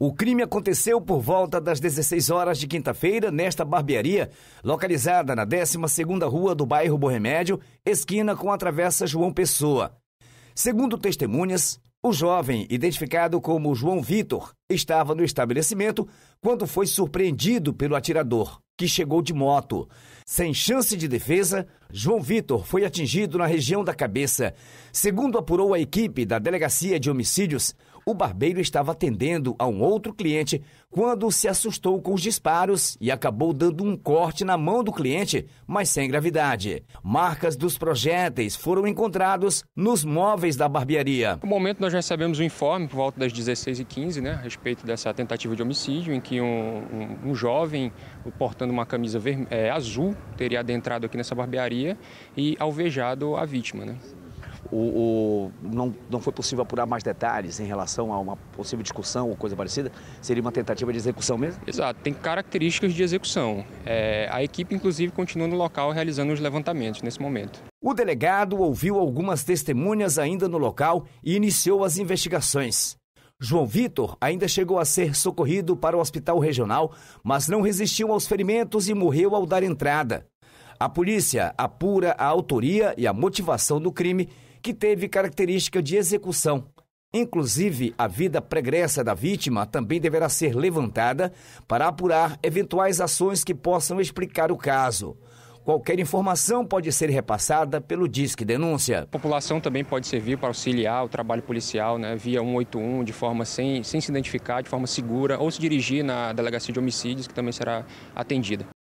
O crime aconteceu por volta das 16 horas de quinta-feira nesta barbearia, localizada na 12ª Rua do bairro Bom Remédio, esquina com a Travessa João Pessoa. Segundo testemunhas, o jovem, identificado como João Vitor, estava no estabelecimento quando foi surpreendido pelo atirador que chegou de moto. Sem chance de defesa, João Vitor foi atingido na região da cabeça. Segundo apurou a equipe da Delegacia de Homicídios, o barbeiro estava atendendo a um outro cliente quando se assustou com os disparos e acabou dando um corte na mão do cliente, mas sem gravidade. Marcas dos projéteis foram encontrados nos móveis da barbearia. No momento, nós recebemos um informe por volta das 16h15, né, a respeito dessa tentativa de homicídio, em que um, um, um jovem, portando usando uma camisa é, azul, teria adentrado aqui nessa barbearia e alvejado a vítima. Né? O, o, não, não foi possível apurar mais detalhes em relação a uma possível discussão ou coisa parecida? Seria uma tentativa de execução mesmo? Exato, tem características de execução. É, a equipe, inclusive, continua no local realizando os levantamentos nesse momento. O delegado ouviu algumas testemunhas ainda no local e iniciou as investigações. João Vitor ainda chegou a ser socorrido para o hospital regional, mas não resistiu aos ferimentos e morreu ao dar entrada. A polícia apura a autoria e a motivação do crime, que teve característica de execução. Inclusive, a vida pregressa da vítima também deverá ser levantada para apurar eventuais ações que possam explicar o caso. Qualquer informação pode ser repassada pelo Disque Denúncia. A população também pode servir para auxiliar o trabalho policial né, via 181, de forma sem, sem se identificar, de forma segura, ou se dirigir na delegacia de homicídios, que também será atendida.